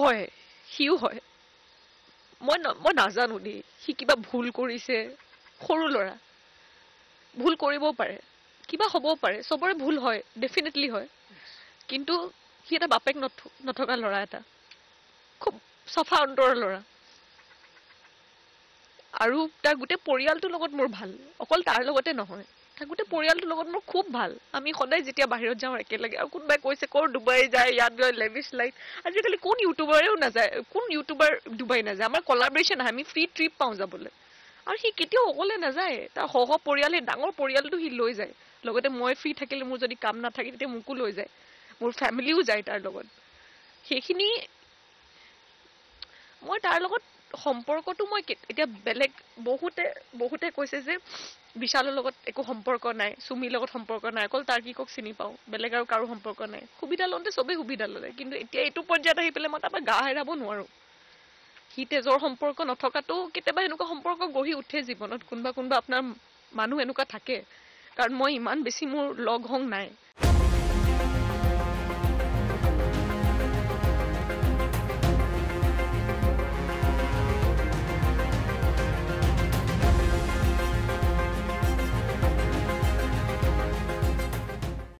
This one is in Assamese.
হয় সিও হয় মই মই নাজানো দেই সি কিবা ভুল কৰিছে সৰু ল'ৰা ভুল কৰিবও পাৰে কিবা হ'বও পাৰে চবৰে ভুল হয় ডেফিনেটলি হয় কিন্তু সি এটা বাপেক নথকা ল'ৰা এটা খুব চফা অন্তৰৰ ল'ৰা আৰু তাৰ গোটেই পৰিয়ালটোৰ লগত মোৰ ভাল অকল তাৰ লগতে নহয় গোটে পৰিয়ালটোৰ লগত মোৰ খুব ভাল আমি সদায় যেতিয়া বাহিৰত যাওঁ একেলগে আৰু কোনোবাই কৈছে কৰ ডুবাই যায় ইয়াত গৈ লেভিছ লাইট আজিকালি কোন ইউটিউবাৰেও নাযায় কোন ইউটিউবাৰ ডুবাই নাযায় আমাৰ কলাবৰেশ্যন আহে আমি ফ্ৰী ট্ৰিপ পাওঁ যাবলৈ আৰু সি কেতিয়াও অকলে নাযায় তাৰ সহ পৰিয়ালে ডাঙৰ পৰিয়ালটো সি লৈ যায় লগতে মই ফ্ৰী থাকিলে মোৰ যদি কাম নাথাকে তেতিয়া মোকো লৈ যায় মোৰ ফেমিলিও যায় তাৰ লগত সেইখিনি মই তাৰ লগত সম্পৰ্কটো মই এতিয়া বেলেগ বহুতে বহুতে কৈছে যে বিশালৰ লগত একো সম্পৰ্ক নাই চুমিৰ লগত সম্পৰ্ক নাই অকল তাৰ কি কওক চিনি পাওঁ বেলেগ আৰু কাৰো সম্পৰ্ক নাই সুবিধা লওঁতে চবেই সুবিধা ল'লে কিন্তু এতিয়া এইটো পৰ্যায়ত আহি পেলাই মই তাৰপৰা গা হেৰাব নোৱাৰোঁ সি তেজৰ সম্পৰ্ক নথকাটো কেতিয়াবা এনেকুৱা সম্পৰ্ক গঢ়ি উঠে জীৱনত কোনোবা কোনোবা আপোনাৰ মানুহ এনেকুৱা থাকে কাৰণ মই ইমান বেছি মোৰ লগ হং নাই